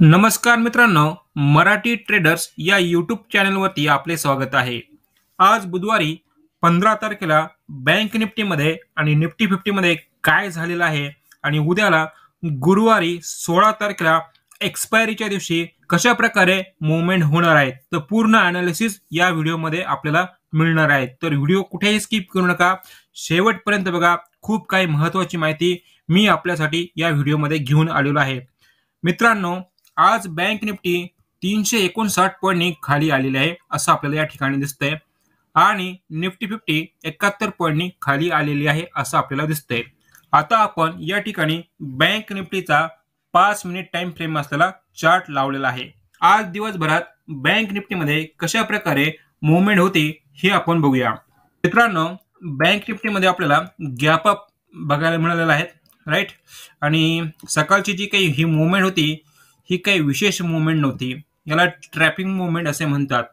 नमस्कार मित्रांनो मराठी ट्रेडर्स या यूट्यूब चॅनलवरती आपले स्वागत आहे आज बुधवारी पंधरा तारखेला बँक निफ्टीमध्ये आणि निफ्टी फिफ्टीमध्ये काय झालेलं आहे आणि उद्याला गुरुवारी सोळा तारखेला एक्सपायरीच्या दिवशी कशा प्रकारे मुवमेंट होणार आहे तर पूर्ण अनालिसिस या व्हिडिओमध्ये आपल्याला मिळणार आहे तर व्हिडिओ कुठेही स्किप करू नका शेवटपर्यंत बघा खूप काही महत्त्वाची माहिती मी आपल्यासाठी या व्हिडिओमध्ये घेऊन आलेलो आहे मित्रांनो आज बँक निफ्टी तीनशे एकोणसाठ पॉईंटनी खाली आलेली आहे असं आपल्याला या ठिकाणी दिसतंय आणि निफ्टी फिफ्टी एकाहत्तर पॉईंटनी खाली आलेली आहे असं आपल्याला दिसतंय आता आपण या ठिकाणी बँक निफ्टीचा पाच मिनिट टाइम फ्रेम असलेला चार्ट लावलेला आहे आज दिवसभरात बँक निफ्टीमध्ये कशा प्रकारे मुवमेंट होते हे आपण बघूया मित्रांनो बँक निफ्टीमध्ये आपल्याला गॅप अप बघायला मिळालेला आहे राईट आणि सकाळची जी काही ही मुवमेंट होती ही काही विशेष मुवमेंट नव्हती याला ट्रॅपिंग मुवमेंट असे म्हणतात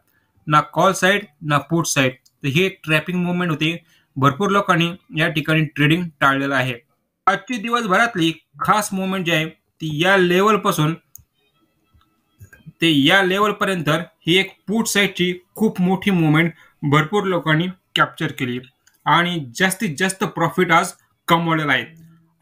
ना कॉल साईड ना पुट साईड तर ही एक ट्रॅपिंग मुवमेंट होती भरपूर लोकांनी या ठिकाणी ट्रेडिंग टाळलेलं आहे आजची दिवसभरातली खास मुवमेंट जी आहे ती या लेवल पासून ते या लेवलपर्यंत ही एक पुट साईडची खूप मोठी मुवमेंट भरपूर लोकांनी कॅप्चर केली आणि जास्तीत जास्त प्रॉफिट आज कमवलेला आहे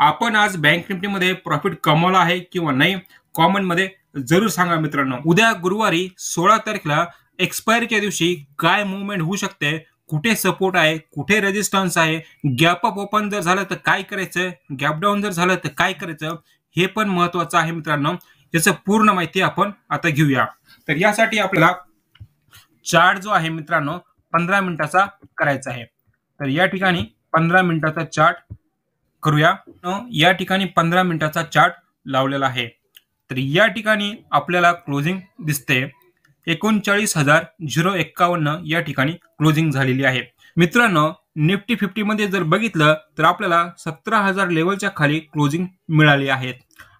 आपण आज बँक निफ्टीमध्ये प्रॉफिट कमावला आहे किंवा नाही कॉमन मध्ये जरूर सांगा मित्रांनो उद्या गुरुवारी सोळा तारखेला एक्सपायरीच्या दिवशी काय मुवमेंट होऊ शकते कुठे सपोर्ट आहे कुठे रेजिस्टन्स आहे गॅप अप ओपन जर झालं तर काय करायचं गॅप डाऊन जर झालं तर काय करायचं हे पण महत्वाचं आहे मित्रांनो याचं पूर्ण माहिती आपण आता घेऊया तर यासाठी आपल्याला चार्ट जो आहे मित्रांनो पंधरा मिनिटाचा करायचा आहे तर या ठिकाणी पंधरा मिनिटाचा चार्ट करूया या ठिकाणी पंधरा मिनिटाचा चार्ट लावलेला आहे तर या ठिकाणी आपल्याला क्लोजिंग दिसते एकोणचाळीस हजार झिरो एक्कावन्न या ठिकाणी क्लोजिंग झालेली आहे मित्रांनो निफ्टी फिफ्टीमध्ये जर बघितलं तर आपल्याला सतरा हजार लेवलच्या खाली क्लोजिंग मिळाली आहेत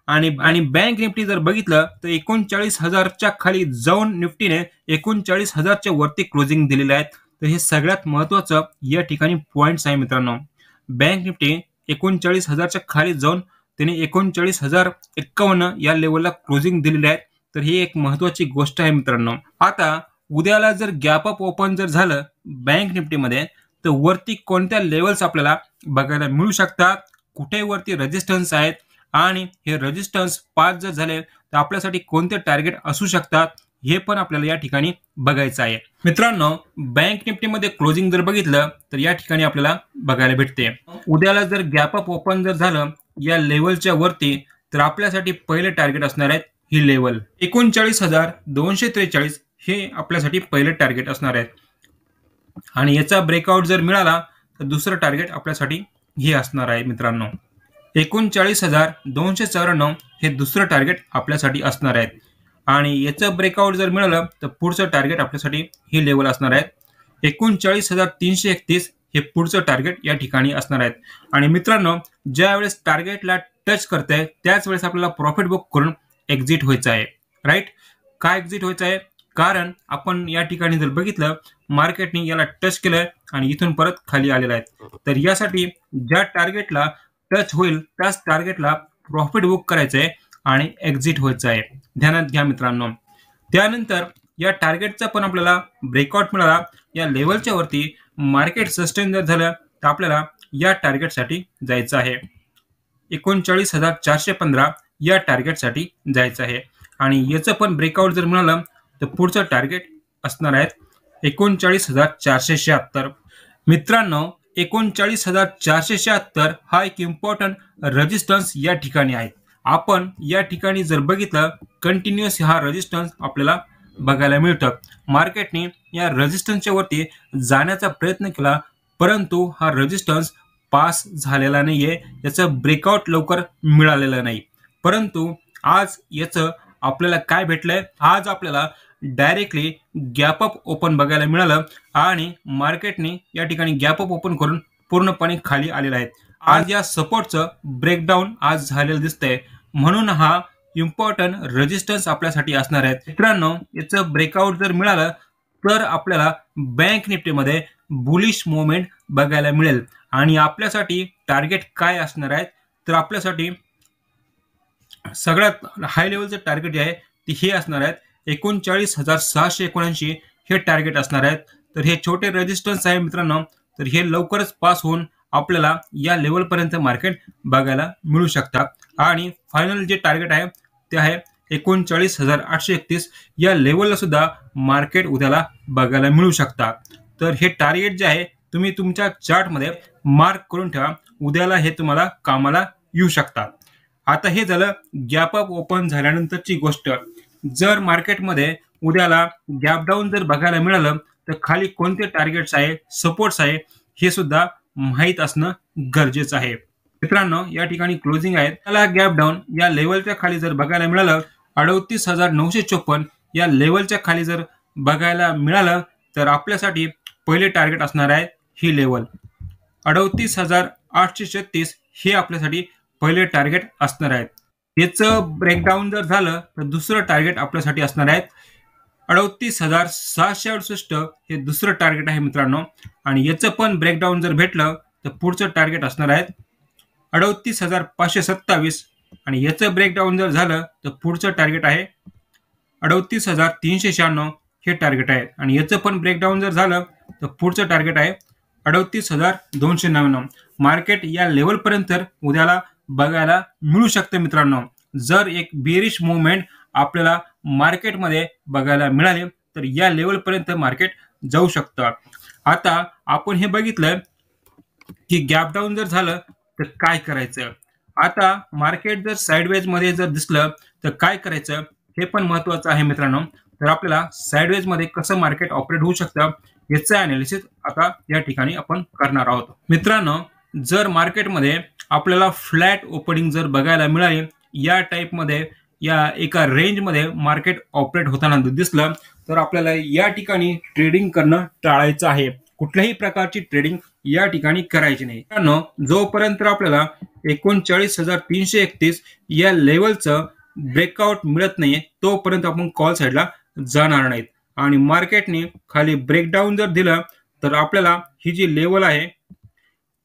आणि आणि बँक निफ्टी जर बघितलं तर एकोणचाळीस हजारच्या खाली जाऊन निफ्टीने एकोणचाळीस हजारच्या वरती क्लोजिंग दिलेले आहेत तर हे सगळ्यात महत्त्वाचं या ठिकाणी पॉईंट्स आहे मित्रांनो बँक निफ्टी एकोणचाळीस हजारच्या खाली जाऊन त्याने एकोणचाळीस हजार एक्कावन्न या लेवलला क्लोजिंग दिलेले आहे तर ही एक महत्वाची गोष्ट आहे मित्रांनो आता उद्याला जर गॅप अप ओपन जर झालं बँक निफ्टीमध्ये तर वरती कोणत्या लेवल्स आपल्याला बघायला मिळू शकतात कुठे वरती रजिस्टन्स आहेत आणि हे रजिस्टन्स पास जर झाले तर आपल्यासाठी कोणते टार्गेट असू शकतात हे पण आपल्याला या ठिकाणी बघायचं आहे मित्रांनो बँक निफ्टीमध्ये क्लोजिंग जर बघितलं तर या ठिकाणी आपल्याला बघायला भेटते उद्याला जर गॅप अप ओपन जर झालं या लेवलच्या वरती तर आपल्यासाठी पहिले टार्गेट असणार आहेत ही लेवल एकोणचाळीस हजार दोनशे त्रेचाळीस हे आपल्यासाठी पहिले टार्गेट असणार आहेत आणि याचा ब्रेकआउट जर मिळाला तर दुसरं टार्गेट आपल्यासाठी हे असणार आहे मित्रांनो एकोणचाळीस हजार दोनशे चौऱ्याण्णव हे दुसरं टार्गेट आपल्यासाठी असणार आहेत आणि याचं ब्रेकआउट जर मिळालं तर पुढचं टार्गेट आपल्यासाठी हे लेवल असणार आहे एकोणचाळीस हजार तीनशे एकतीस हे पुढचं टार्गेट या ठिकाणी असणार आहेत आणि मित्रांनो ज्या वेळेस टार्गेटला टच करत आहे त्याच वेळेस आपल्याला प्रॉफिट बुक करून एक्झिट व्हायचं आहे राईट काय एक्झिट व्हायचं आहे कारण आपण या ठिकाणी जर बघितलं मार्केटने याला टच केलंय आणि इथून परत खाली आलेला आहे तर यासाठी ज्या टार्गेटला टच होईल त्याच टार्गेटला प्रॉफिट बुक करायचं आहे आणि एक्झिट व्हायचं आहे ध्यानात घ्या मित्रांनो त्यानंतर या टार्गेटचा पण आपल्याला ब्रेकआउट मिळाला या लेवलच्या वरती मार्केट सस्टेन जर झालं तर आपल्याला या टार्गेटसाठी जायचं आहे एकोणचाळीस हजार चारशे पंधरा या टार्गेटसाठी जायचं आहे आणि याचं पण ब्रेकआउट जर मिळालं तर पुढचं टार्गेट असणार आहेत एकोणचाळीस हजार चारशे शहात्तर मित्रांनो एकोणचाळीस हजार चारशे शहात्तर हा एक इम्पॉर्टंट रजिस्टन्स या ठिकाणी आहे आपण या ठिकाणी जर बघितलं कंटिन्युअस हा रजिस्टन्स आपल्याला बघायला मिळतं मार्केटने या रजिस्टन्सच्या वरती जाण्याचा प्रयत्न केला परंतु हा रजिस्टन्स पास झालेला नाही आहे याचं ब्रेकआउट लवकर मिळालेलं नाही परंतु आज याचं आपल्याला काय भेटलंय आज आपल्याला डायरेक्टली गॅपअप ओपन बघायला मिळालं आणि मार्केटने या ठिकाणी गॅपअप ओपन करून पूर्णपणे खाली आलेलं आहे आज या सपोर्टचं ब्रेकडाऊन आज झालेलं दिसतंय म्हणून हा इम्पॉर्टंट रजिस्टन्स आपल्यासाठी असणार आहेत मित्रांनो याचं ब्रेकआउट जर मिळालं तर आपल्याला बँक निफ्टीमध्ये बुलिश मुवमेंट बघायला मिळेल आणि आपल्यासाठी टार्गेट काय असणार आहेत तर आपल्यासाठी सगळ्यात हाय लेवलचं टार्गेट जे आहे ते हे असणार आहेत एकोणचाळीस हजार सहाशे एकोणऐंशी हे टार्गेट असणार आहेत तर हे छोटे रेजिस्टन्स आहे मित्रांनो तर हे लवकरच पास होऊन आपल्याला या लेवलपर्यंत मार्केट बघायला मिळू शकतात आणि फायनल जे टार्गेट आहे ते आहे एकोणचाळीस हजार आठशे एकतीस या लेवलला सुद्धा मार्केट उद्याला बघायला मिळू शकतात तर हे टार्गेट जे आहे तुम्ही तुमच्या चार्टमध्ये मार्क करून ठेवा उद्याला हे तुम्हाला कामाला येऊ शकतात आता हे झालं गॅप अप ओपन झाल्यानंतरची गोष्ट जर मार्केटमध्ये उद्याला गॅप डाऊन जर बघायला मिळालं तर खाली कोणते टार्गेट्स आहे सपोर्ट्स आहे हे सुद्धा माहीत असणं गरजेचं आहे मित्रांनो या ठिकाणी क्लोजिंग आहेत त्याला गॅप डाऊन या लेवलच्या खाली जर बघायला मिळालं अडतीस हजार नऊशे चोपन्न या लेवलच्या खाली जर बघायला मिळालं तर आपल्यासाठी पहिले टार्गेट असणार आहे ही लेवल अडतीस हजार आठशे छत्तीस हे आपल्यासाठी पहिले टार्गेट असणार आहेत याचं ब्रेकडाऊन जर झालं तर दुसरं टार्गेट आपल्यासाठी असणार आहेत अडतीस हजार सहाशे अडुसष्ट हे दुसरं टार्गेट आहे मित्रांनो आणि याचं पण ब्रेकडाऊन जर भेटलं तर पुढचं टार्गेट असणार आहेत अडतीस हजार पाचशे सत्तावीस आणि याचं ब्रेकडाऊन जर झालं तर पुढचं टार्गेट आहे अडतीस हजार तीनशे शहाण्णव हे टार्गेट आहे आणि याचं पण ब्रेकडाऊन जर झालं तर पुढचं टार्गेट आहे अडतीस हजार दोनशे नव्याण्णव मार्केट या लेवलपर्यंत उद्याला बघायला मिळू शकतं मित्रांनो जर एक बेरिश मुवमेंट आपल्याला मार्केटमध्ये बघायला मिळाले तर या लेवलपर्यंत मार्केट जाऊ शकतं आता आपण हे बघितलं की गॅपडाऊन जर झालं तर काय करायचं आता मार्केट जर साईडवेज मध्ये जर दिसलं तर काय करायचं हे पण महत्वाचं आहे मित्रांनो तर आपल्याला साईडवेज मध्ये कसं मार्केट ऑपरेट होऊ शकतं याचं अनालिसिस आता या ठिकाणी आपण करणार आहोत मित्रांनो जर मार्केटमध्ये आपल्याला फ्लॅट ओपनिंग जर बघायला मिळाले या टाईपमध्ये या एका रेंजमध्ये मार्केट ऑपरेट होताना दिसलं तर आपल्याला या ठिकाणी ट्रेडिंग करणं टाळायचं आहे कुठल्याही प्रकारची ट्रेडिंग या ठिकाणी करायची नाही मित्रांनो जोपर्यंत आपल्याला एकोणचाळीस हजार तीनशे एकतीस या लेवलचं ब्रेकआउट मिळत नाहीये तोपर्यंत आपण कॉल साईडला जाणार नाहीत आणि मार्केटने खाली ब्रेकडाऊन जर दिलं तर आपल्याला ही जी लेवल आहे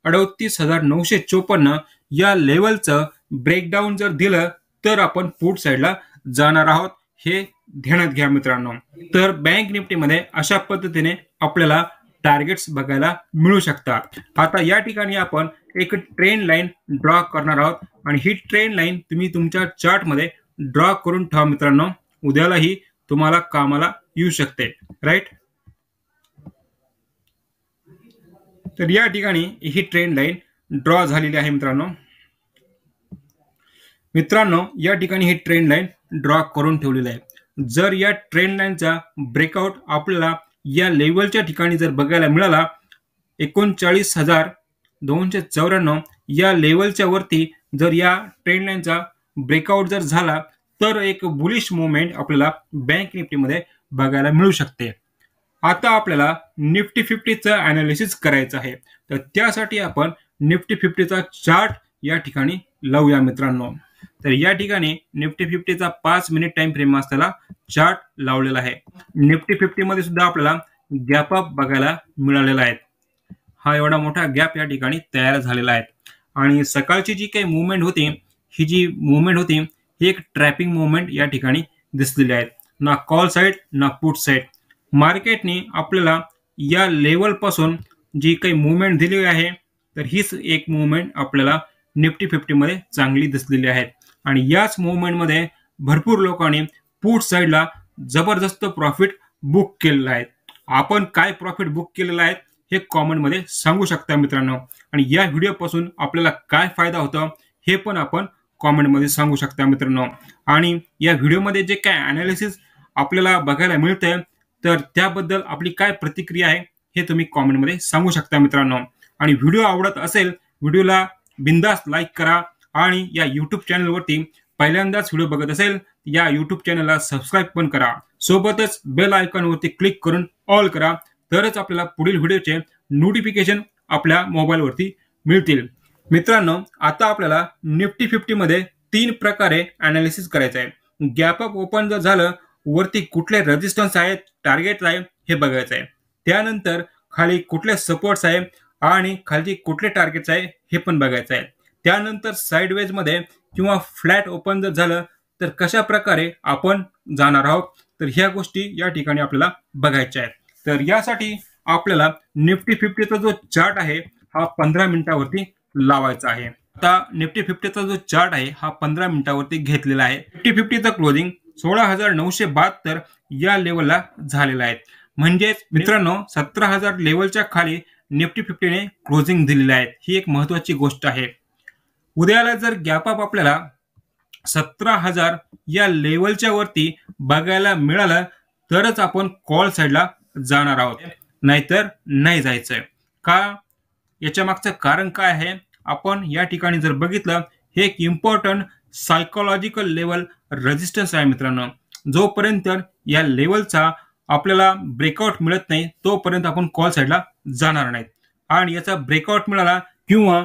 अडतीस हजार नऊशे चोपन्न या लेवलचं ब्रेकडाऊन जर दिलं तर आपण पुट साईडला जाणार आहोत हे ध्यानात घ्या मित्रांनो तर बँक निफ्टीमध्ये अशा पद्धतीने आपल्याला टार्गेट्स बघायला मिळू शकतात आता या ठिकाणी आपण एक ट्रेन लाईन ड्रॉ करणार आहोत आणि ही ट्रेन लाईन तुम्ही तुमच्या चार्टमध्ये ड्रॉ करून ठेवा मित्रांनो उद्यालाही तुम्हाला कामाला येऊ शकते राईट तर या ठिकाणी ही ट्रेन लाईन ड्रॉ झालेली आहे मित्रांनो मित्रांनो या ठिकाणी ही ट्रेन लाईन ड्रॉ करून ठेवलेली आहे जर या ट्रेन लाईनचा ब्रेकआउट आपल्याला या लेवलच्या ठिकाणी जर बघायला मिळाला एकोणचाळीस हजार दोनशे चौऱ्याण्णव या लेवलच्या वरती जर या ट्रेंडलाईनचा ब्रेकआउट जर झाला तर एक बुलिश मुवमेंट आपल्याला बँक निफ्टीमध्ये बघायला मिळू शकते आता आपल्याला निफ्टी फिफ्टीचं अॅनालिसिस करायचं आहे तर त्यासाठी आपण निफ्टी फिफ्टीचा चार्ट या ठिकाणी लावूया मित्रांनो तर या ठिकाणी निफ्टी फिफ्टीचा पाच मिनिट टाइम फ्रेम असताना चार्ट लावलेला आहे निफ्टी मध्ये सुद्धा आपल्याला गॅप अप बघायला मिळालेला आहे हा एवढा मोठा गॅप या ठिकाणी तयार झालेला आहे आणि सकाळची जी काही मुवमेंट होती ही जी मुवमेंट होती ही एक ट्रॅपिंग मुवमेंट या ठिकाणी दिसलेली आहे ना कॉल साईड ना पुट साईड मार्केटने आपल्याला या लेवल पासून जी काही मुवमेंट दिली आहे तर हीच एक मुवमेंट आपल्याला निफ्टी फिफ्टीमध्ये चांगली दिसलेली आहे आणि याच मुवमेंटमध्ये भरपूर लोकांनी पुट साईडला जबरदस्त प्रॉफिट बुक केलेलं आहे आपण काय प्रॉफिट बुक केलेलं आहे हे कॉमेंटमध्ये सांगू शकता मित्रांनो आणि या व्हिडिओपासून आपल्याला काय फायदा होतं हे पण आपण कॉमेंटमध्ये सांगू शकता मित्रांनो आणि या व्हिडिओमध्ये जे काय अनालिसिस आपल्याला बघायला मिळतंय तर त्याबद्दल आपली काय प्रतिक्रिया आहे हे तुम्ही कॉमेंटमध्ये सांगू शकता मित्रांनो आणि व्हिडिओ आवडत असेल व्हिडिओला बिंदास लाईक करा आणि या युट्यूब चॅनलवरती पहिल्यांदाच व्हिडिओ बघत असेल या युट्यूब चॅनलला सबस्क्राईब पण करा सोबतच बेल आयकॉनवरती क्लिक करून ऑल करा तरच आपल्याला पुढील व्हिडिओचे नोटिफिकेशन आपल्या मोबाईलवरती मिळतील मित्रांनो आता आपल्याला निफ्टी फिफ्टीमध्ये तीन प्रकारे अनालिसिस करायचं आहे गॅपअप ओपन जर झालं वरती कुठले रेजिस्टन्स आहेत टार्गेट आहे हे बघायचं आहे त्यानंतर खाली कुठले सपोर्ट्स आहे आणि खाली कुठले टार्गेट्स आहे हे पण बघायचं आहे त्यानंतर साईडवेज मध्ये किंवा फ्लॅट ओपन जर झालं तर कशा प्रकारे आपण जाणार आहोत तर ह्या गोष्टी या ठिकाणी आपल्याला बघायच्या आहेत तर यासाठी आपल्याला निफ्टी फिफ्टीचा जो चार्ट आहे हा पंधरा मिनिटावरती लावायचा आहे आता निफ्टी फिफ्टीचा जो चार्ट आहे हा पंधरा मिनिटावरती घेतलेला आहे निफ्टी फिफ्टीचा क्लोजिंग सोळा हजार नऊशे बहात्तर या लेवलला झालेला आहे म्हणजेच मित्रांनो सतरा हजार लेवलच्या खाली निफ्टी फिफ्टीने क्लोजिंग दिलेली आहे ही एक महत्वाची गोष्ट आहे उद्याला जर अप आपल्याला सतरा हजार या लेवलच्या वरती बघायला मिळालं तरच आपण कॉल साईडला जाणार आहोत नाहीतर नाही जायचंय का याच्या मागचं कारण काय आहे आपण या ठिकाणी जर बघितलं हे एक इम्पॉर्टंट सायकोलॉजिकल लेवल रेजिस्टन्स आहे मित्रांनो जोपर्यंत या लेवलचा आपल्याला ब्रेकआउट मिळत नाही तोपर्यंत आपण कॉल साईडला जाणार नाहीत आणि याचा ब्रेकआउट मिळाला किंवा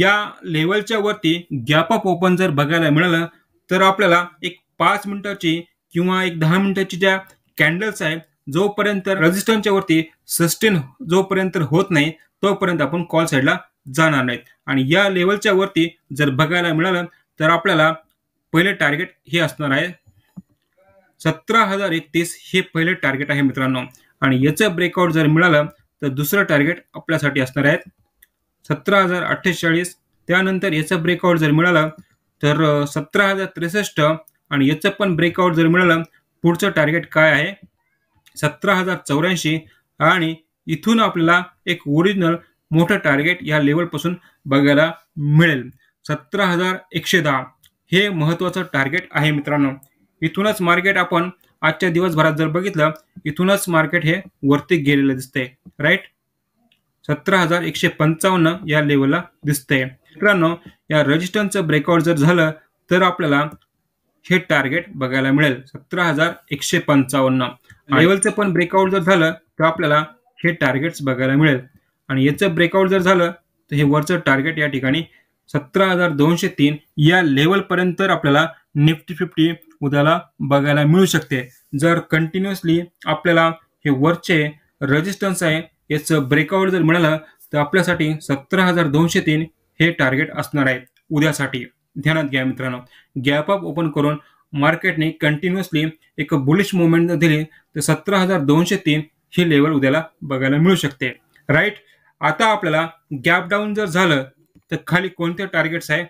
या लेवलच्या वरती गॅप अप ओपन जर बघायला मिळालं तर आपल्याला एक पाच मिनिटाची किंवा एक दहा मिनिटाची ज्या कॅन्डल्स आहेत जोपर्यंत रजिस्टरच्या वरती सस्टेन जोपर्यंत होत नाही तोपर्यंत आपण कॉल साईडला जाणार नाहीत आणि या लेवलच्या वरती जर बघायला मिळालं तर आपल्याला पहिले टार्गेट हे असणार आहे सतरा हजार एकतीस हे पहिले टार्गेट आहे मित्रांनो आणि याचं ब्रेकआउट जर मिळालं तर दुसरं टार्गेट आपल्यासाठी असणार आहेत सतरा हजार अठ्ठेचाळीस त्यानंतर याचा ब्रेकआउट जर मिळाला तर सतरा हजार त्रेसष्ट आणि याचं पण ब्रेकआउट जर मिळालं पुढचं टार्गेट काय आहे सतरा हजार चौऱ्याऐंशी आणि इथून आपल्याला एक ओरिजिनल मोठं टार्गेट या लेवलपासून बघायला मिळेल सतरा हजार एकशे दहा हे महत्त्वाचं टार्गेट आहे मित्रांनो इथूनच मार्केट आपण आजच्या दिवसभरात जर बघितलं इथूनच मार्केट हे वरती गेलेलं दिसतंय राईट सतरा हजार एकशे पंचावन्न या लेवलला दिसतंय मित्रांनो या रजिस्टरचं ब्रेकआउट जर झालं तर आपल्याला हे टार्गेट बघायला मिळेल सतरा हजार एकशे पंचावन्न लेवलचं पण ब्रेकआउट जर झालं तर आपल्याला हे टार्गेट्स बघायला मिळेल आणि याचं ब्रेकआउट जर झालं तर हे वरचं टार्गेट या ठिकाणी सतरा हजार दोनशे तीन या लेवलपर्यंत आपल्याला निफ्टी फिफ्टी उद्याला बघायला मिळू शकते जर कंटिन्युअसली आपल्याला हे वरचे रजिस्टन्स आहे याचं ब्रेकआउट जर मिळालं तर आपल्यासाठी सतरा हजार दोनशे तीन हे टार्गेट असणार आहे उद्यासाठी ध्यानात घ्या मित्रांनो गॅप अप ओपन करून मार्केटने कंटिन्युअसली एक बुलिश मुवमेंट दिली तर सतरा हजार दोनशे तीन ही लेवल उद्याला बघायला मिळू शकते राईट आता आपल्याला गॅप डाऊन जर झालं तर खाली कोणते टार्गेट्स आहे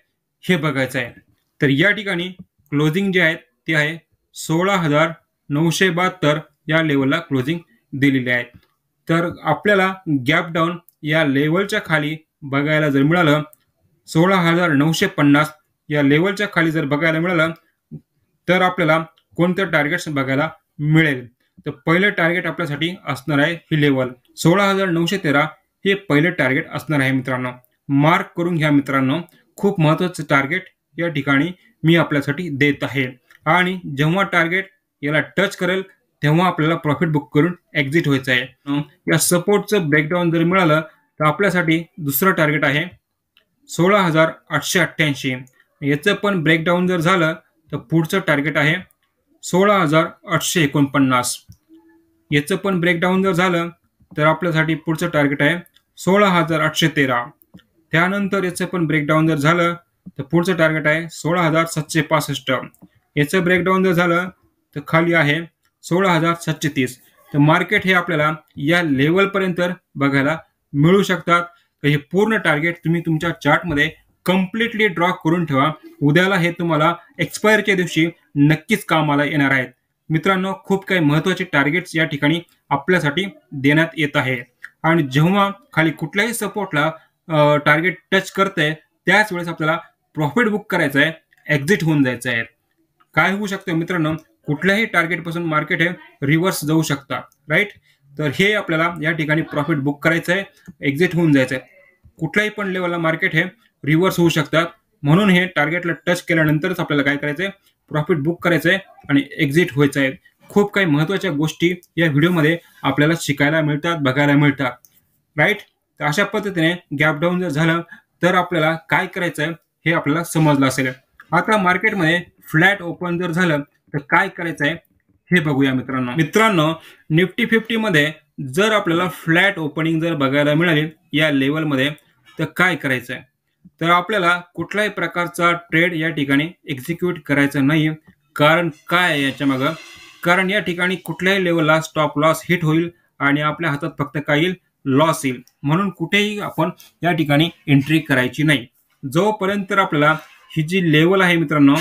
हे बघायचं आहे तर या ठिकाणी क्लोजिंग जे आहे ते आहे सोळा हजार नऊशे बहात्तर या लेवलला क्लोजिंग दिलेली आहे तर आपल्याला गॅप डाऊन या लेवलच्या खाली बघायला जर मिळालं सोळा हजार नऊशे पन्नास या लेवलच्या खाली जर बघायला मिळालं तर आपल्याला कोणत्या टार्गेट्स बघायला मिळेल तर पहिलं टार्गेट आपल्यासाठी असणार आहे ही लेवल सोळा हजार नऊशे तेरा हे पहिलं टार्गेट असणार आहे मित्रांनो मार्क करून घ्या मित्रांनो खूप महत्त्वाचं टार्गेट या ठिकाणी मी आपल्यासाठी देत आहे आणि जेव्हा टार्गेट याला टच करेल तेव्हा आपल्याला प्रॉफिट बुक करून एक्झिट व्हायचं आहे या सपोर्टचं ब्रेकडाऊन जर मिळालं तर आपल्यासाठी दुसरं टार्गेट आहे सोळा हजार आठशे अठ्ठ्याऐंशी याचं पण ब्रेकडाऊन जर झालं तर पुढचं टार्गेट आहे सोळा हजार आठशे एकोणपन्नास याचं पण ब्रेकडाऊन जर झालं तर आपल्यासाठी पुढचं टार्गेट आहे सोळा हजार आठशे तेरा त्यानंतर याचं पण ब्रेकडाऊन जर झालं तर पुढचं टार्गेट आहे सोळा हजार सातशे पासष्ट याचं ब्रेकडाऊन जर झालं तर खाली आहे सोळा हजार सातशे तीस तर मार्केट हे आपल्याला या लेवलपर्यंत बघायला मिळू शकतात तर हे पूर्ण टार्गेट तुम्ही तुमच्या चार्टमध्ये कम्प्लिटली ड्रॉ करून ठेवा उद्याला हे तुम्हाला एक्सपायरच्या दिवशी नक्कीच कामाला येणार आहेत मित्रांनो खूप काही महत्वाचे टार्गेट्स या ठिकाणी आपल्यासाठी देण्यात येत आहे आणि जेव्हा खाली कुठल्याही सपोर्टला टार्गेट टच करते त्याच वेळेस आपल्याला प्रॉफिट बुक करायचं आहे एक्झिट होऊन जायचं आहे काय होऊ शकतं मित्रांनो कुठल्याही टार्गेटपासून मार्केट हे रिव्हर्स जाऊ शकता राईट तर हे आपल्याला या ठिकाणी प्रॉफिट बुक करायचं आहे एक्झिट होऊन जायचं आहे कुठल्याही पण लेवलला मार्केट हे रिव्हर्स होऊ शकतात म्हणून हे टार्गेटला टच केल्यानंतरच आपल्याला काय करायचं आहे प्रॉफिट बुक करायचं आहे आणि एक्झिट व्हायचं आहे खूप काही महत्त्वाच्या गोष्टी या व्हिडिओमध्ये आपल्याला शिकायला मिळतात बघायला मिळतात राईट तर अशा पद्धतीने गॅप डाऊन जर झालं तर आपल्याला काय करायचं आहे हे आपल्याला समजलं असेल आता मार्केटमध्ये फ्लॅट ओपन जर झालं तर काय करायचं आहे हे बघूया मित्रांनो मित्रांनो निफ्टी मध्ये जर आपल्याला फ्लॅट ओपनिंग जर बघायला मिळाली या लेवलमध्ये तर काय करायचं आहे तर आपल्याला कुठल्याही प्रकारचा ट्रेड या ठिकाणी एक्झिक्यूट करायचा नाही कारण काय आहे याच्या मागं कारण या ठिकाणी कुठल्याही लेवलला स्टॉप लॉस हिट होईल आणि आपल्या हातात फक्त काय येईल लॉस येईल म्हणून कुठेही आपण या ठिकाणी एंट्री करायची नाही जोपर्यंत आपल्याला ही जी लेवल आहे मित्रांनो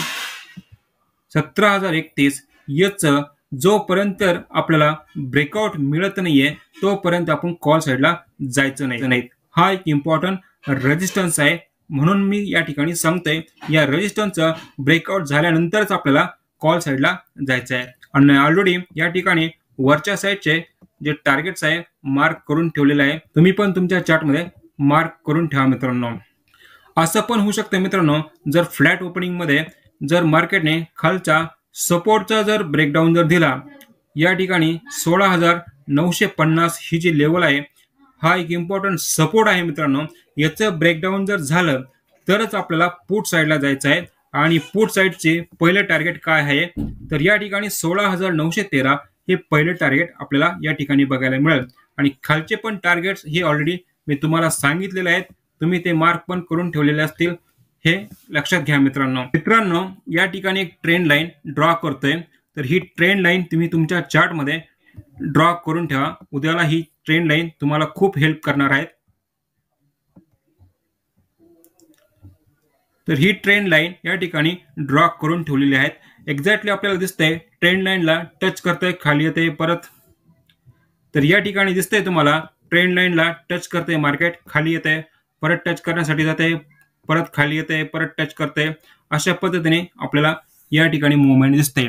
सतरा हजार एकतीस याचं जोपर्यंत आपल्याला ब्रेकआउट मिळत नाहीये तोपर्यंत आपण कॉल साईडला जायचं नाही हा एक इम्पॉर्टंट रेजिस्टन्स आहे म्हणून मी या ठिकाणी सांगतोय या रेजिस्टन्सचं ब्रेकआउट झाल्यानंतरच आपल्याला कॉल साईडला जायचं आहे आणि ऑलरेडी या ठिकाणी वरच्या साईडचे जे टार्गेट्स आहे मार्क करून ठेवलेलं आहे तुम्ही पण तुमच्या चार्टमध्ये मार्क करून ठेवा मित्रांनो असं पण होऊ शकतं मित्रांनो जर फ्लॅट ओपनिंगमध्ये जर मार्केटने खालचा सपोर्टचा जर ब्रेकडाऊन जर दिला या ठिकाणी सोळा हजार नऊशे पन्नास ही जी लेवल आहे हा एक इम्पॉर्टंट सपोर्ट आहे मित्रांनो याचं ब्रेकडाऊन जर झालं तरच आपल्याला पुट साईडला जायचं आहे आणि पुट साईडचे पहिले टार्गेट काय आहे तर या ठिकाणी सोळा हजार नऊशे तेरा हे पहिले टार्गेट आपल्याला या ठिकाणी बघायला मिळेल आणि खालचे पण टार्गेट्स हे ऑलरेडी मी तुम्हाला सांगितलेले आहेत तुम्ही ते मार्क पण करून ठेवलेले असतील हे लक्षात घ्या मित्रांनो मित्रांनो या ठिकाणी एक ट्रेंड लाईन ड्रॉ करतोय तर ही ट्रेंड लाईन तुम्ही तुमच्या चार्टमध्ये ड्रॉ करून ठेवा उद्याला ही ट्रेंड लाईन तुम्हाला खूप हेल्प करणार आहेत तर ही ट्रेंड लाईन या ठिकाणी ड्रॉ करून ठेवलेली आहेत एक्झॅक्टली आपल्याला दिसतंय ट्रेंड लाईनला टच करतोय खाली येते परत तर या ठिकाणी दिसतंय तुम्हाला ट्रेंड लाईनला टच करतोय मार्केट खाली येते परत टच करण्यासाठी जाते परत खाली येते परत टच करते अशा पद्धतीने आपल्याला या ठिकाणी मुवमेंट दिसते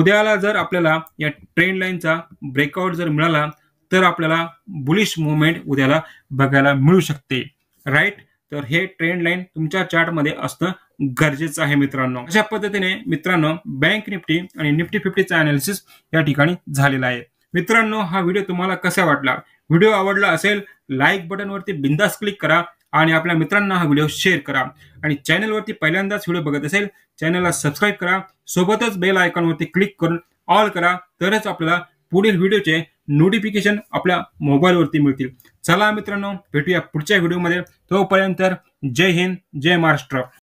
उद्याला जर आपल्याला या ट्रेंड लाईनचा ब्रेकआउट जर मिळाला तर आपल्याला बुलिश मुवमेंट उद्याला बघायला मिळू शकते राईट तर हे ट्रेंड लाईन तुमच्या चार्टमध्ये असणं गरजेचं आहे मित्रांनो अशा पद्धतीने मित्रांनो बँक निफ्टी आणि निफ्टी फिफ्टीचा अनालिसिस या ठिकाणी झालेला आहे मित्रांनो हा व्हिडिओ तुम्हाला कसा वाटला व्हिडिओ आवडला असेल लाईक बटनवरती बिंदास क्लिक करा आणि आपल्या मित्रांना हा व्हिडिओ शेअर करा आणि चॅनलवरती पहिल्यांदाच व्हिडिओ बघत असेल चॅनलला सबस्क्राईब करा सोबतच बेल आयकॉनवरती क्लिक करून ऑल करा तरच आपल्याला पुढील व्हिडिओचे नोटिफिकेशन आपल्या मोबाईलवरती मिळतील चला मित्रांनो भेटूया पुढच्या व्हिडिओमध्ये तोपर्यंत जय हिंद जय महाराष्ट्र